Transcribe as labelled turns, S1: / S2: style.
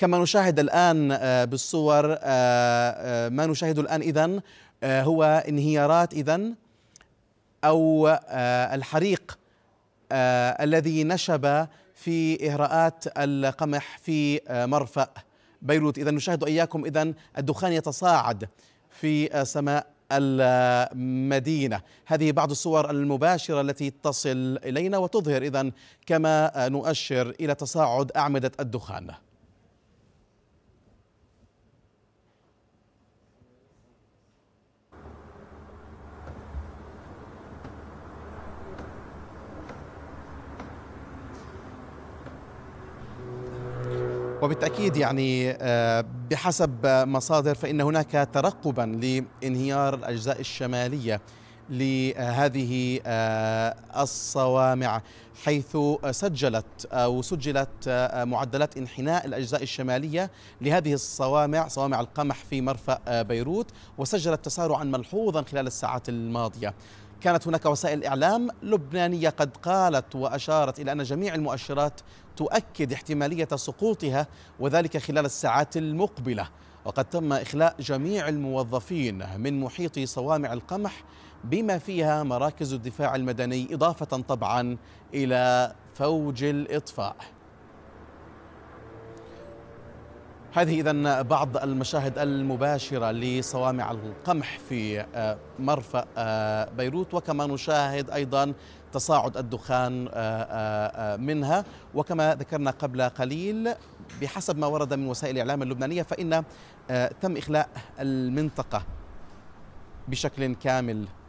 S1: كما نشاهد الآن آه، بالصور آه، آه، ما نشاهده الآن إذا هو انهيارات إذا أو الحريق الذي نشب في إهراءات القمح في مرفأ بيروت إذا نشاهد إياكم إذا الدخان يتصاعد في سماء المدينة هذه بعض الصور المباشرة التي تصل إلينا وتظهر إذا كما نؤشر إلى تصاعد أعمدة الدخان وبالتاكيد يعني آه، بحسب مصادر فان هناك ترقبا لانهيار الاجزاء الشماليه لهذه آه، الصوامع حيث سجلت او سجلت آه، معدلات انحناء الاجزاء الشماليه لهذه الصوامع صوامع القمح في مرفأ بيروت وسجلت تسارعا ملحوظا خلال الساعات الماضيه كانت هناك وسائل إعلام لبنانية قد قالت وأشارت إلى أن جميع المؤشرات تؤكد احتمالية سقوطها وذلك خلال الساعات المقبلة وقد تم إخلاء جميع الموظفين من محيط صوامع القمح بما فيها مراكز الدفاع المدني إضافة طبعا إلى فوج الإطفاء هذه إذا بعض المشاهد المباشرة لصوامع القمح في آه، مرفأ آه، بيروت وكما نشاهد أيضا تصاعد الدخان آه، منها وكما ذكرنا قبل قليل بحسب ما ورد من وسائل الإعلام اللبنانية فإن تم إخلاء المنطقة بشكل كامل